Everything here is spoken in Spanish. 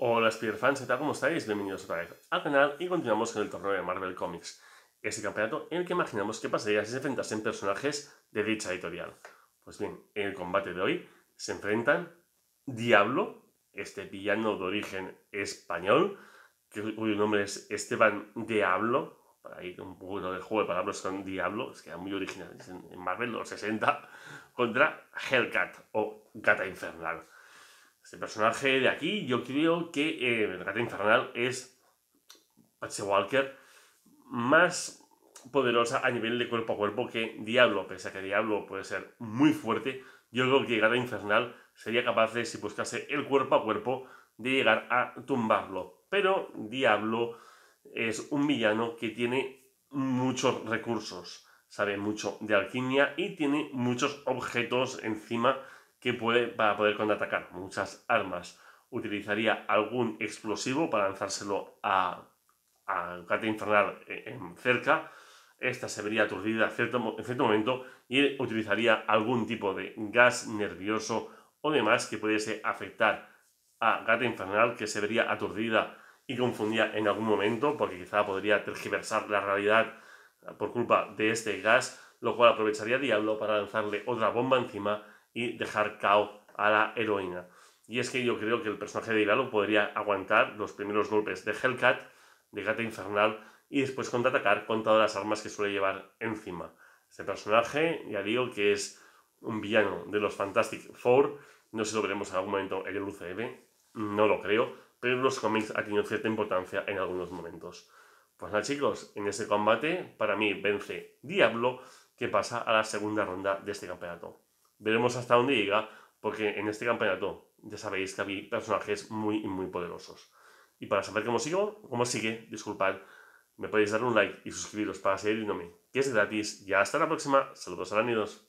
Hola Spider-Fans, ¿qué tal? ¿Cómo estáis? Bienvenidos otra vez al canal y continuamos con el torneo de Marvel Comics, ese campeonato en el que imaginamos qué pasaría si se enfrentasen personajes de dicha editorial. Pues bien, en el combate de hoy se enfrentan Diablo, este villano de origen español, cuyo nombre es Esteban Diablo, para ir un poco de juego de palabras con Diablo, es que era muy original en Marvel los 60, contra Hellcat o Gata Infernal. Este personaje de aquí, yo creo que eh, el infernal es Patsy Walker más poderosa a nivel de cuerpo a cuerpo que Diablo, pese a que Diablo puede ser muy fuerte, yo creo que Gata Infernal sería capaz de, si buscase el cuerpo a cuerpo, de llegar a tumbarlo. Pero Diablo es un villano que tiene muchos recursos, sabe mucho de alquimia y tiene muchos objetos encima que puede, para poder contraatacar muchas armas. Utilizaría algún explosivo para lanzárselo a, a Gata Infernal eh, en, cerca. Esta se vería aturdida cierto, en cierto momento y utilizaría algún tipo de gas nervioso o demás que pudiese afectar a Gata Infernal, que se vería aturdida y confundida en algún momento, porque quizá podría tergiversar la realidad por culpa de este gas, lo cual aprovecharía Diablo para lanzarle otra bomba encima y dejar cao a la heroína. Y es que yo creo que el personaje de Hilalo podría aguantar los primeros golpes de Hellcat, de Gata Infernal, y después contraatacar con todas las armas que suele llevar encima. Este personaje, ya digo, que es un villano de los Fantastic Four, no sé si lo veremos en algún momento en el UCM, no lo creo, pero los cómics ha tenido cierta importancia en algunos momentos. Pues nada chicos, en este combate para mí vence Diablo que pasa a la segunda ronda de este campeonato. Veremos hasta dónde llega, porque en este campeonato ya sabéis que había personajes muy, muy poderosos. Y para saber cómo sigo, cómo sigue, disculpad, me podéis dar un like y suscribiros para seguir viéndome, que es gratis. Y hasta la próxima. Saludos arácnidos.